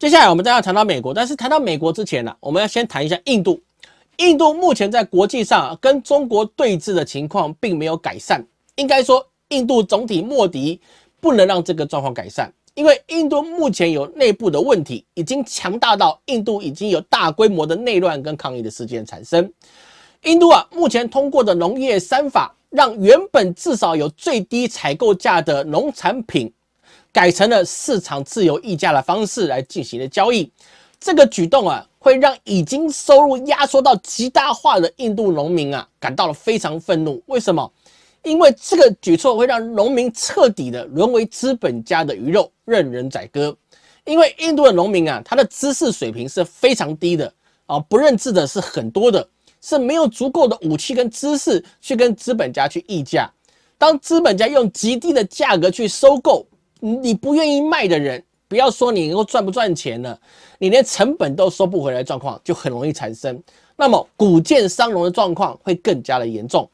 接下来我们再要谈到美国，但是谈到美国之前呢，我们要先谈一下印度。印度目前在国际上跟中国对峙的情况并没有改善，应该说印度总体莫迪不能让这个状况改善，因为印度目前有内部的问题，已经强大到印度已经有大规模的内乱跟抗议的事件产生。印度啊，目前通过的农业三法，让原本至少有最低采购价的农产品。改成了市场自由溢价的方式来进行的交易，这个举动啊，会让已经收入压缩到极大化的印度农民啊，感到了非常愤怒。为什么？因为这个举措会让农民彻底的沦为资本家的鱼肉，任人宰割。因为印度的农民啊，他的知识水平是非常低的啊，不认字的是很多的，是没有足够的武器跟知识去跟资本家去议价。当资本家用极低的价格去收购。你不愿意卖的人，不要说你能够赚不赚钱了，你连成本都收不回来，状况就很容易产生。那么谷贱伤农的状况会更加的严重。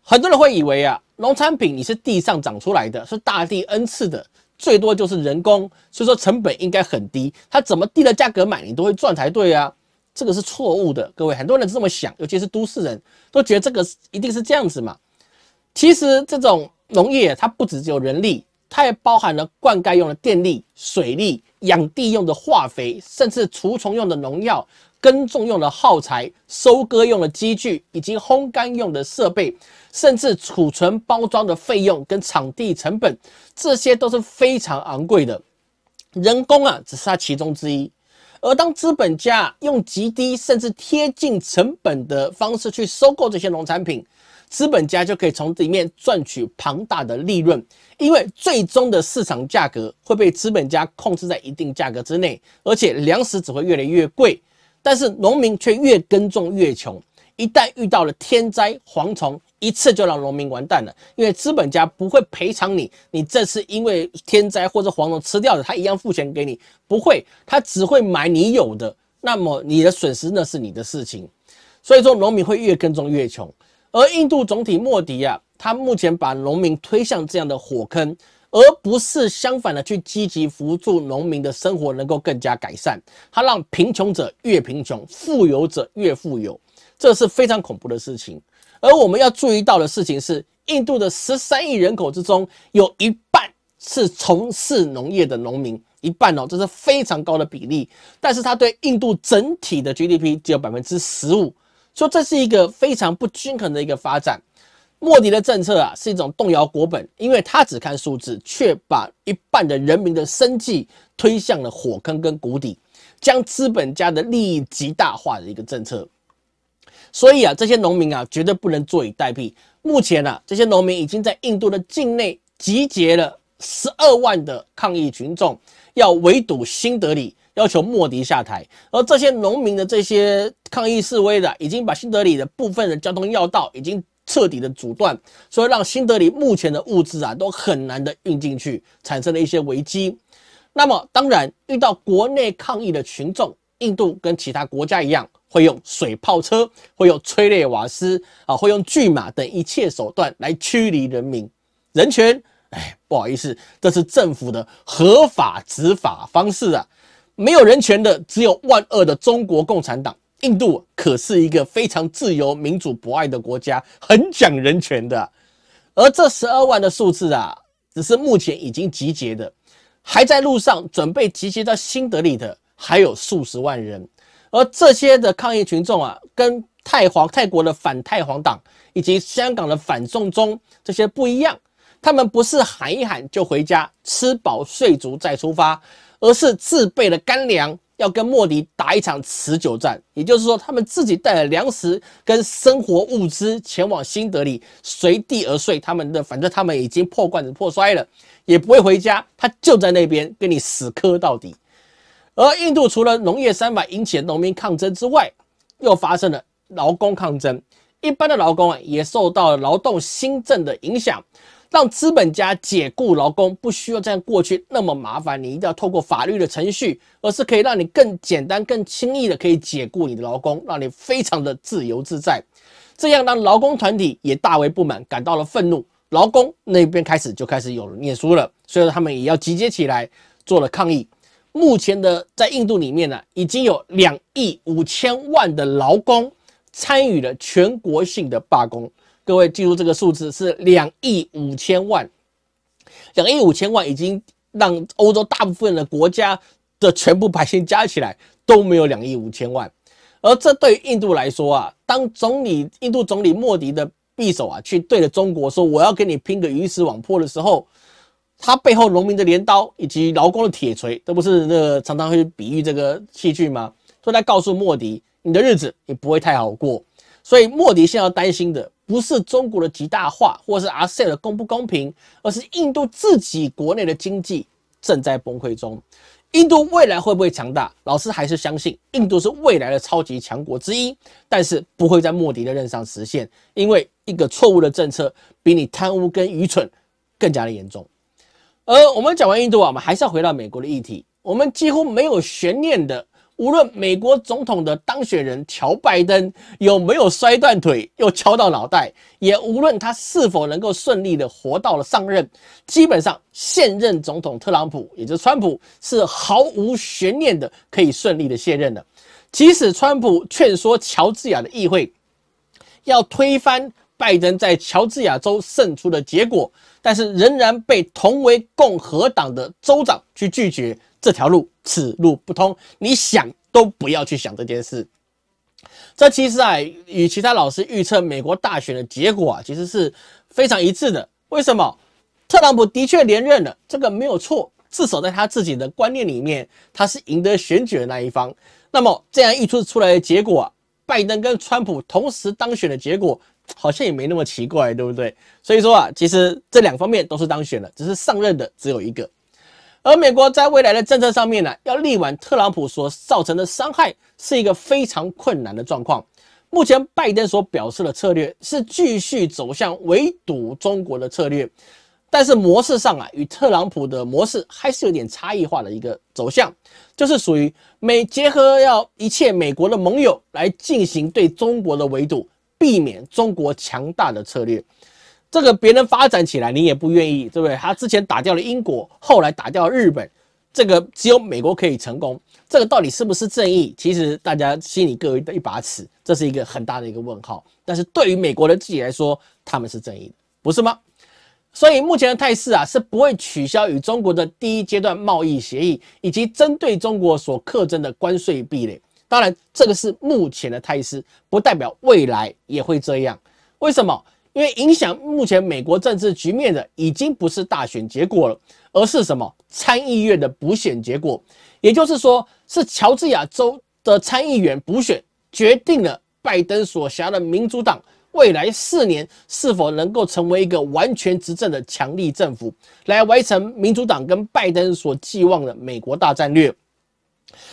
很多人会以为啊，农产品你是地上长出来的，是大地恩赐的，最多就是人工，所以说成本应该很低，他怎么低的价格买你都会赚才对啊。这个是错误的，各位，很多人是这么想，尤其是都市人都觉得这个一定是这样子嘛。其实这种农业它不只只有人力。它也包含了灌溉用的电力、水利、养地用的化肥，甚至除虫用的农药、耕种用的耗材、收割用的机具以及烘干用的设备，甚至储存包装的费用跟场地成本，这些都是非常昂贵的。人工啊，只是它其中之一。而当资本家用极低甚至贴近成本的方式去收购这些农产品。资本家就可以从里面赚取庞大的利润，因为最终的市场价格会被资本家控制在一定价格之内，而且粮食只会越来越贵，但是农民却越耕种越穷。一旦遇到了天灾、蝗虫，一次就让农民完蛋了，因为资本家不会赔偿你，你这次因为天灾或者蝗虫吃掉的，他一样付钱给你，不会，他只会买你有的，那么你的损失那是你的事情，所以说农民会越耕种越穷。而印度总体莫迪啊，他目前把农民推向这样的火坑，而不是相反的去积极扶助农民的生活能够更加改善。他让贫穷者越贫穷，富有者越富有，这是非常恐怖的事情。而我们要注意到的事情是，印度的十三亿人口之中，有一半是从事农业的农民，一半哦，这是非常高的比例。但是他对印度整体的 GDP 只有百分之十五。说这是一个非常不均衡的一个发展，莫迪的政策啊是一种动摇国本，因为他只看数字，却把一半的人民的生计推向了火坑跟谷底，将资本家的利益极大化的一个政策。所以啊，这些农民啊绝对不能坐以待毙。目前呢，这些农民已经在印度的境内集结了十二万的抗议群众，要围堵新德里。要求莫迪下台，而这些农民的这些抗议示威的，已经把新德里的部分的交通要道已经彻底的阻断，所以让新德里目前的物资啊都很难的运进去，产生了一些危机。那么当然，遇到国内抗议的群众，印度跟其他国家一样，会用水炮车，会用催泪瓦斯啊，会用巨马等一切手段来驱离人民人权。哎，不好意思，这是政府的合法执法方式啊。没有人权的只有万恶的中国共产党。印度可是一个非常自由、民主、博爱的国家，很讲人权的。而这十二万的数字啊，只是目前已经集结的，还在路上准备集结到新德里的还有数十万人。而这些的抗议群众啊，跟泰皇、泰国的反泰皇党以及香港的反送中这些不一样，他们不是喊一喊就回家，吃饱睡足再出发。而是自备了干粮，要跟莫迪打一场持久战。也就是说，他们自己带了粮食跟生活物资前往新德里，随地而睡。他们的反正他们已经破罐子破摔了，也不会回家。他就在那边跟你死磕到底。而印度除了农业三法引起的农民抗争之外，又发生了劳工抗争。一般的劳工啊，也受到劳动新政的影响。让资本家解雇劳工，不需要像过去那么麻烦，你一定要透过法律的程序，而是可以让你更简单、更轻易的可以解雇你的劳工，让你非常的自由自在。这样让劳工团体也大为不满，感到了愤怒。劳工那边开始就开始有念书了，所以说他们也要集结起来做了抗议。目前的在印度里面呢，已经有两亿五千万的劳工参与了全国性的罢工。各位记住这个数字是两亿五千万，两亿五千万已经让欧洲大部分的国家的全部百姓加起来都没有两亿五千万，而这对于印度来说啊，当总理印度总理莫迪的匕首啊去对着中国说我要跟你拼个鱼死网破的时候，他背后农民的镰刀以及劳工的铁锤这不是那个常常会比喻这个器具吗？都在告诉莫迪，你的日子也不会太好过。所以莫迪现在担心的。不是中国的极大化，或是阿塞的公不公平，而是印度自己国内的经济正在崩溃中。印度未来会不会强大？老师还是相信印度是未来的超级强国之一，但是不会在莫迪的任上实现，因为一个错误的政策比你贪污跟愚蠢更加的严重。而我们讲完印度啊，我们还是要回到美国的议题，我们几乎没有悬念的。无论美国总统的当选人乔拜登有没有摔断腿又敲到脑袋，也无论他是否能够顺利的活到了上任，基本上现任总统特朗普，也就是川普，是毫无悬念的可以顺利的卸任的。即使川普劝说乔治亚的议会要推翻拜登在乔治亚州胜出的结果，但是仍然被同为共和党的州长去拒绝。这条路此路不通，你想都不要去想这件事。这其实啊，与其他老师预测美国大选的结果啊，其实是非常一致的。为什么？特朗普的确连任了，这个没有错。至少在他自己的观念里面，他是赢得选举的那一方。那么这样预出出来的结果啊，拜登跟川普同时当选的结果，好像也没那么奇怪，对不对？所以说啊，其实这两方面都是当选了，只是上任的只有一个。而美国在未来的政策上面呢，要力挽特朗普所造成的伤害，是一个非常困难的状况。目前拜登所表示的策略是继续走向围堵中国的策略，但是模式上啊，与特朗普的模式还是有点差异化的一个走向，就是属于美结合要一切美国的盟友来进行对中国的围堵，避免中国强大的策略。这个别人发展起来，你也不愿意，对不对？他之前打掉了英国，后来打掉日本，这个只有美国可以成功。这个到底是不是正义？其实大家心里各有一把尺，这是一个很大的一个问号。但是对于美国人自己来说，他们是正义，的，不是吗？所以目前的态势啊，是不会取消与中国的第一阶段贸易协议，以及针对中国所克征的关税壁垒。当然，这个是目前的态势，不代表未来也会这样。为什么？因为影响目前美国政治局面的已经不是大选结果了，而是什么参议院的补选结果？也就是说，是乔治亚州的参议员补选决定了拜登所辖的民主党未来四年是否能够成为一个完全执政的强力政府，来完成民主党跟拜登所寄望的美国大战略。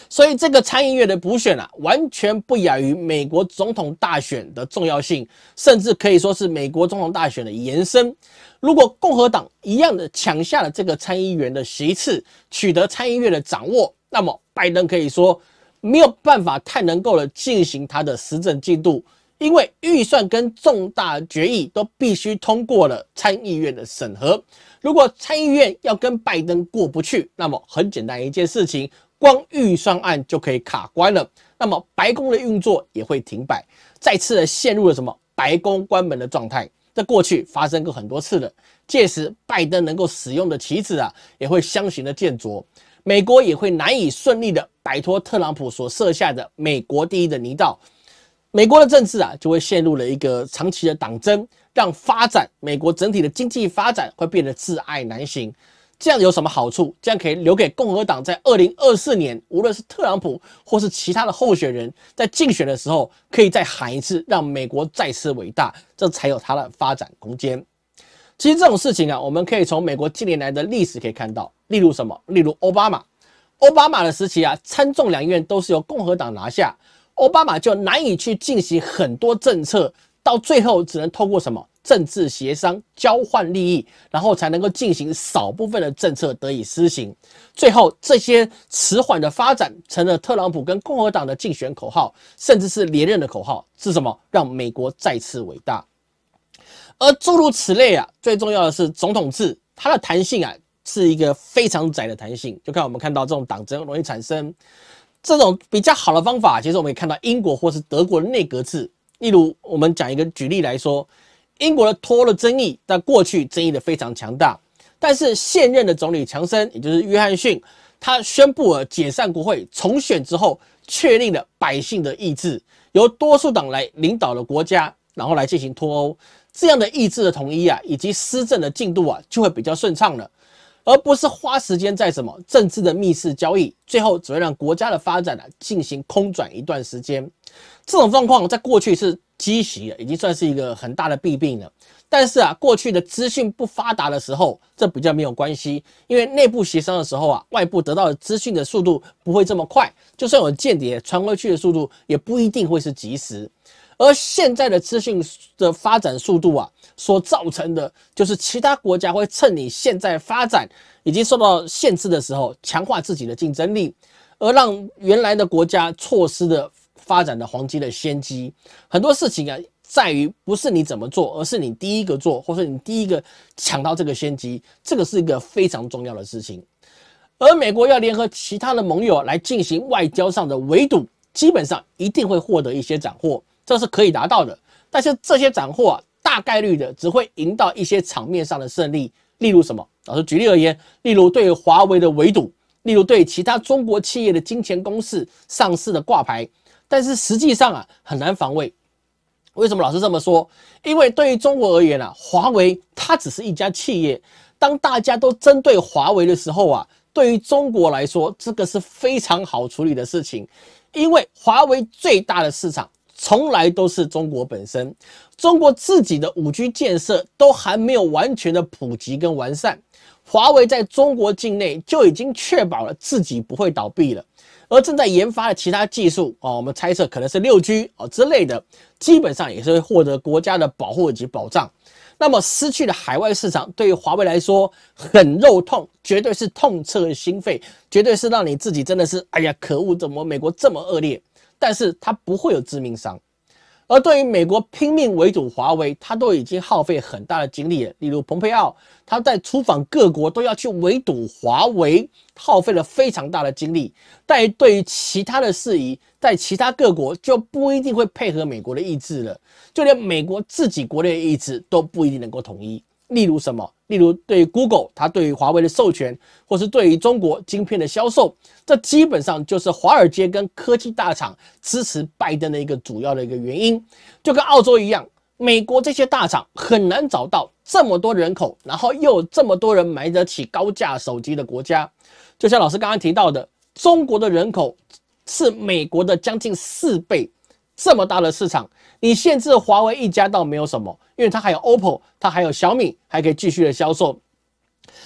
所以这个参议院的补选啊，完全不亚于美国总统大选的重要性，甚至可以说是美国总统大选的延伸。如果共和党一样的抢下了这个参议员的席次，取得参议院的掌握，那么拜登可以说没有办法太能够的进行他的施政进度，因为预算跟重大决议都必须通过了参议院的审核。如果参议院要跟拜登过不去，那么很简单一件事情。光预算案就可以卡关了，那么白宫的运作也会停摆，再次的陷入了什么白宫关门的状态。这过去发生过很多次了，届时拜登能够使用的棋子啊，也会相形的见绌，美国也会难以顺利的摆脱特朗普所设下的“美国第一”的泥道，美国的政治啊，就会陷入了一个长期的党争，让发展美国整体的经济发展会变得自爱难行。这样有什么好处？这样可以留给共和党在二零二四年，无论是特朗普或是其他的候选人，在竞选的时候，可以再喊一次，让美国再次伟大，这才有它的发展空间。其实这种事情啊，我们可以从美国近年来的历史可以看到，例如什么？例如奥巴马，奥巴马的时期啊，参众两院都是由共和党拿下，奥巴马就难以去进行很多政策，到最后只能透过什么？政治协商、交换利益，然后才能够进行少部分的政策得以施行。最后，这些迟缓的发展成了特朗普跟共和党的竞选口号，甚至是连任的口号是什么？让美国再次伟大。而诸如此类啊，最重要的是总统制，它的弹性啊是一个非常窄的弹性。就看我们看到这种党争容易产生。这种比较好的方法，其实我们也看到英国或是德国的内阁制。例如，我们讲一个举例来说。英国的脱的争议，在过去争议的非常强大，但是现任的总理强森，也就是约翰逊，他宣布了解散国会重选之后，确定了百姓的意志，由多数党来领导的国家，然后来进行脱欧，这样的意志的统一啊，以及施政的进度啊，就会比较顺畅了，而不是花时间在什么政治的密室交易，最后只会让国家的发展啊进行空转一段时间。这种状况在过去是。积习已经算是一个很大的弊病了。但是啊，过去的资讯不发达的时候，这比较没有关系，因为内部协商的时候啊，外部得到资讯的速度不会这么快，就算有间谍传回去的速度，也不一定会是及时。而现在的资讯的发展速度啊，所造成的，就是其他国家会趁你现在发展已经受到限制的时候，强化自己的竞争力，而让原来的国家错失的。发展的黄金的先机，很多事情啊，在于不是你怎么做，而是你第一个做，或是你第一个抢到这个先机，这个是一个非常重要的事情。而美国要联合其他的盟友来进行外交上的围堵，基本上一定会获得一些斩获，这是可以达到的。但是这些斩获啊，大概率的只会赢到一些场面上的胜利，例如什么？老师举例而言，例如对华为的围堵，例如对其他中国企业的金钱攻势，上市的挂牌。但是实际上啊，很难防卫。为什么老是这么说？因为对于中国而言啊，华为它只是一家企业。当大家都针对华为的时候啊，对于中国来说，这个是非常好处理的事情。因为华为最大的市场从来都是中国本身，中国自己的五 G 建设都还没有完全的普及跟完善。华为在中国境内就已经确保了自己不会倒闭了，而正在研发的其他技术啊，我们猜测可能是六 G 啊之类的，基本上也是会获得国家的保护以及保障。那么失去的海外市场对于华为来说很肉痛，绝对是痛彻心肺，绝对是让你自己真的是哎呀可恶，怎么美国这么恶劣？但是它不会有致命伤。而对于美国拼命围堵华为，他都已经耗费很大的精力了。例如，蓬佩奥他在出访各国都要去围堵华为，耗费了非常大的精力。但对于其他的事宜，在其他各国就不一定会配合美国的意志了。就连美国自己国内的意志都不一定能够统一。例如什么？例如，对 Google，它对于华为的授权，或是对于中国晶片的销售，这基本上就是华尔街跟科技大厂支持拜登的一个主要的一个原因。就跟澳洲一样，美国这些大厂很难找到这么多人口，然后又有这么多人买得起高价手机的国家。就像老师刚刚提到的，中国的人口是美国的将近四倍。这么大的市场，你限制华为一家倒没有什么，因为它还有 OPPO，它还有小米，还可以继续的销售。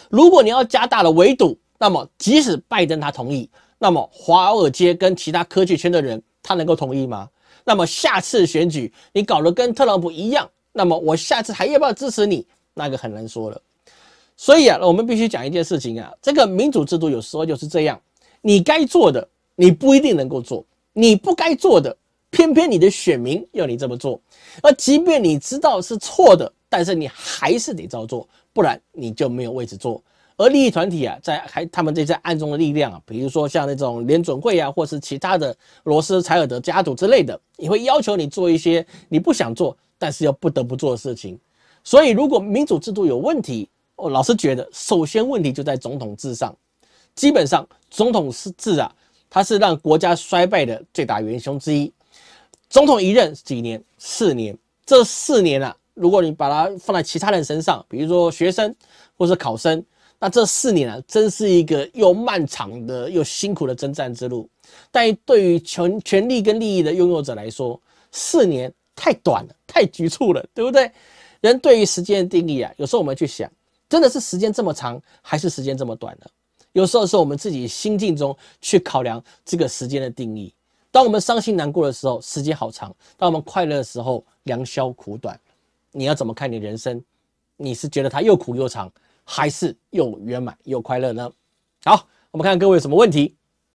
如果你要加大了围堵，那么即使拜登他同意，那么华尔街跟其他科技圈的人他能够同意吗？那么下次选举你搞得跟特朗普一样，那么我下次还要不要支持你？那个很难说了。所以啊，我们必须讲一件事情啊，这个民主制度有时候就是这样，你该做的你不一定能够做，你不该做的。偏偏你的选民要你这么做，而即便你知道是错的，但是你还是得照做，不然你就没有位置坐。而利益团体啊，在还他们这些暗中的力量啊，比如说像那种联准会啊，或是其他的罗斯柴尔德家族之类的，也会要求你做一些你不想做，但是又不得不做的事情。所以，如果民主制度有问题，我老是觉得，首先问题就在总统制上。基本上，总统是制啊，他是让国家衰败的最大元凶之一。总统一任几年？四年。这四年啊，如果你把它放在其他人身上，比如说学生，或是考生，那这四年啊，真是一个又漫长的又辛苦的征战之路。但对于权权力跟利益的拥有者来说，四年太短了，太局促了，对不对？人对于时间的定义啊，有时候我们去想，真的是时间这么长，还是时间这么短呢？有时候是我们自己心境中去考量这个时间的定义。当我们伤心难过的时候，时间好长；当我们快乐的时候，良宵苦短。你要怎么看你人生？你是觉得它又苦又长，还是又圆满又快乐呢？好，我们看看各位有什么问题。